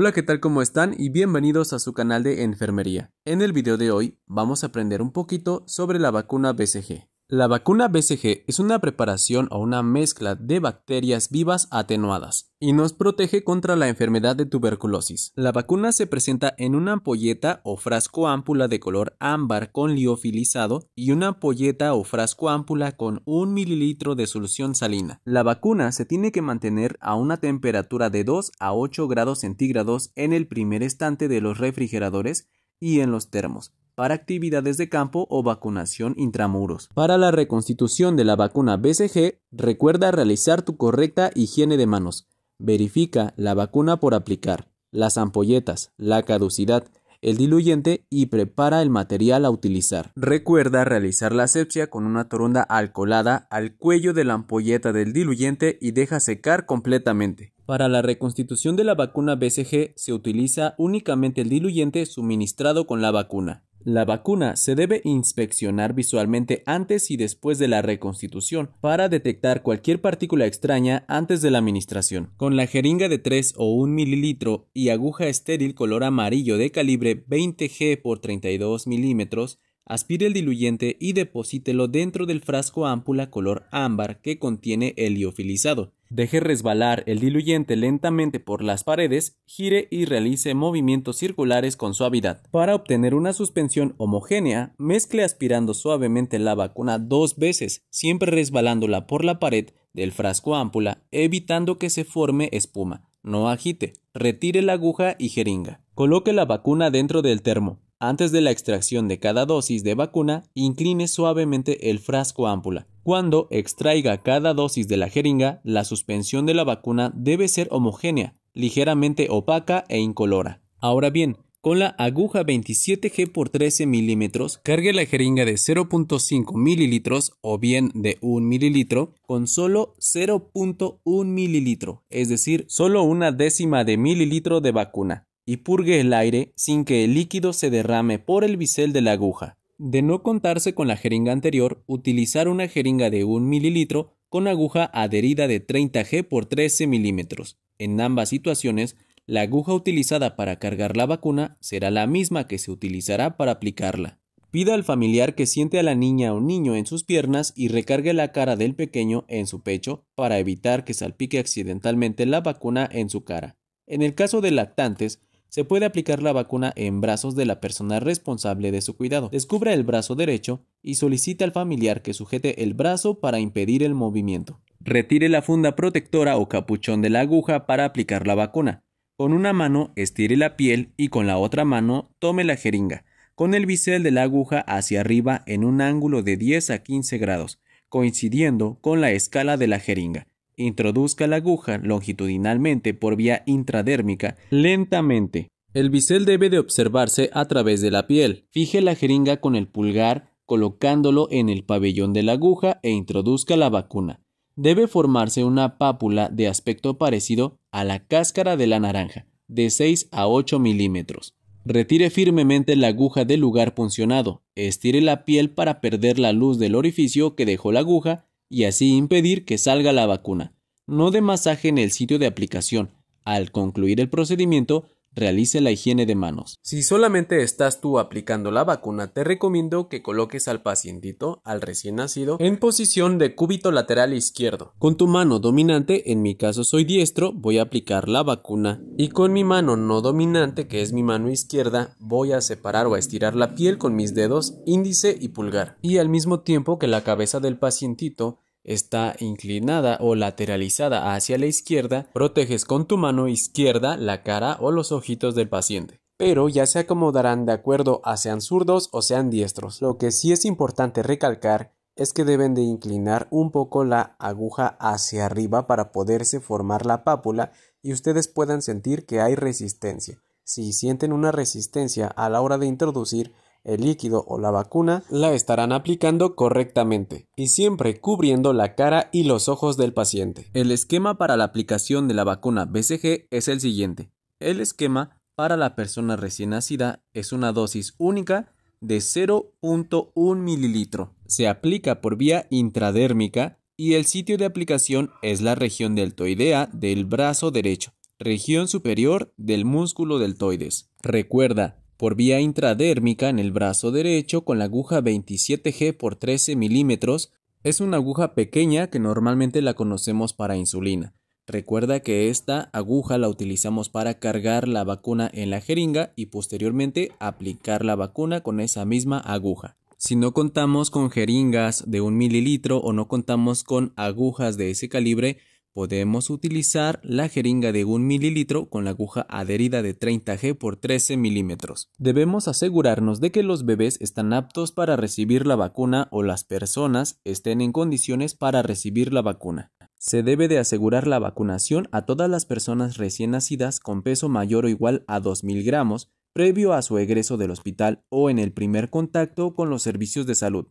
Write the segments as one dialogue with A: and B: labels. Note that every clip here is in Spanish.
A: Hola, ¿qué tal? ¿Cómo están? Y bienvenidos a su canal de enfermería. En el video de hoy vamos a aprender un poquito sobre la vacuna BCG. La vacuna BCG es una preparación o una mezcla de bacterias vivas atenuadas y nos protege contra la enfermedad de tuberculosis. La vacuna se presenta en una ampolleta o frasco ámpula de color ámbar con liofilizado y una ampolleta o frasco ámpula con un mililitro de solución salina. La vacuna se tiene que mantener a una temperatura de 2 a 8 grados centígrados en el primer estante de los refrigeradores y en los termos para actividades de campo o vacunación intramuros. Para la reconstitución de la vacuna BCG, recuerda realizar tu correcta higiene de manos. Verifica la vacuna por aplicar, las ampolletas, la caducidad, el diluyente y prepara el material a utilizar. Recuerda realizar la asepsia con una toronda alcoholada al cuello de la ampolleta del diluyente y deja secar completamente. Para la reconstitución de la vacuna BCG se utiliza únicamente el diluyente suministrado con la vacuna. La vacuna se debe inspeccionar visualmente antes y después de la reconstitución para detectar cualquier partícula extraña antes de la administración. Con la jeringa de 3 o 1 mililitro y aguja estéril color amarillo de calibre 20G por 32 milímetros, Aspire el diluyente y deposítelo dentro del frasco ámpula color ámbar que contiene el liofilizado. Deje resbalar el diluyente lentamente por las paredes, gire y realice movimientos circulares con suavidad. Para obtener una suspensión homogénea, mezcle aspirando suavemente la vacuna dos veces, siempre resbalándola por la pared del frasco ámpula, evitando que se forme espuma. No agite, retire la aguja y jeringa. Coloque la vacuna dentro del termo. Antes de la extracción de cada dosis de vacuna, incline suavemente el frasco ámpula cuando extraiga cada dosis de la jeringa, la suspensión de la vacuna debe ser homogénea, ligeramente opaca e incolora. Ahora bien, con la aguja 27G por 13 milímetros, cargue la jeringa de 0.5 mililitros o bien de 1 mililitro con solo 0.1 mililitro, es decir, solo una décima de mililitro de vacuna, y purgue el aire sin que el líquido se derrame por el bisel de la aguja. De no contarse con la jeringa anterior, utilizar una jeringa de 1 mililitro con aguja adherida de 30G por 13 milímetros. En ambas situaciones, la aguja utilizada para cargar la vacuna será la misma que se utilizará para aplicarla. Pida al familiar que siente a la niña o niño en sus piernas y recargue la cara del pequeño en su pecho para evitar que salpique accidentalmente la vacuna en su cara. En el caso de lactantes, se puede aplicar la vacuna en brazos de la persona responsable de su cuidado. Descubra el brazo derecho y solicite al familiar que sujete el brazo para impedir el movimiento. Retire la funda protectora o capuchón de la aguja para aplicar la vacuna. Con una mano estire la piel y con la otra mano tome la jeringa, con el bisel de la aguja hacia arriba en un ángulo de 10 a 15 grados, coincidiendo con la escala de la jeringa. Introduzca la aguja longitudinalmente por vía intradérmica, lentamente. El bisel debe de observarse a través de la piel. Fije la jeringa con el pulgar colocándolo en el pabellón de la aguja e introduzca la vacuna. Debe formarse una pápula de aspecto parecido a la cáscara de la naranja, de 6 a 8 milímetros. Retire firmemente la aguja del lugar puncionado, estire la piel para perder la luz del orificio que dejó la aguja y así impedir que salga la vacuna. No de masaje en el sitio de aplicación. Al concluir el procedimiento, realice la higiene de manos. Si solamente estás tú aplicando la vacuna, te recomiendo que coloques al pacientito, al recién nacido, en posición de cúbito lateral izquierdo. Con tu mano dominante, en mi caso soy diestro, voy a aplicar la vacuna. Y con mi mano no dominante, que es mi mano izquierda, voy a separar o a estirar la piel con mis dedos índice y pulgar. Y al mismo tiempo que la cabeza del pacientito está inclinada o lateralizada hacia la izquierda, proteges con tu mano izquierda la cara o los ojitos del paciente pero ya se acomodarán de acuerdo a sean zurdos o sean diestros. Lo que sí es importante recalcar es que deben de inclinar un poco la aguja hacia arriba para poderse formar la pápula y ustedes puedan sentir que hay resistencia. Si sienten una resistencia a la hora de introducir, el líquido o la vacuna, la estarán aplicando correctamente y siempre cubriendo la cara y los ojos del paciente. El esquema para la aplicación de la vacuna BCG es el siguiente. El esquema para la persona recién nacida es una dosis única de 0.1 mililitro. Se aplica por vía intradérmica y el sitio de aplicación es la región deltoidea del brazo derecho, región superior del músculo deltoides. Recuerda, por vía intradérmica en el brazo derecho con la aguja 27G por 13 milímetros. Es una aguja pequeña que normalmente la conocemos para insulina. Recuerda que esta aguja la utilizamos para cargar la vacuna en la jeringa y posteriormente aplicar la vacuna con esa misma aguja. Si no contamos con jeringas de un mililitro o no contamos con agujas de ese calibre, Podemos utilizar la jeringa de 1 mililitro con la aguja adherida de 30G por 13 milímetros. Debemos asegurarnos de que los bebés están aptos para recibir la vacuna o las personas estén en condiciones para recibir la vacuna. Se debe de asegurar la vacunación a todas las personas recién nacidas con peso mayor o igual a 2.000 gramos previo a su egreso del hospital o en el primer contacto con los servicios de salud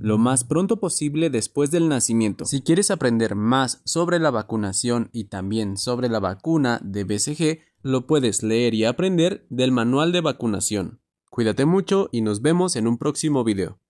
A: lo más pronto posible después del nacimiento. Si quieres aprender más sobre la vacunación y también sobre la vacuna de BCG, lo puedes leer y aprender del manual de vacunación. Cuídate mucho y nos vemos en un próximo video.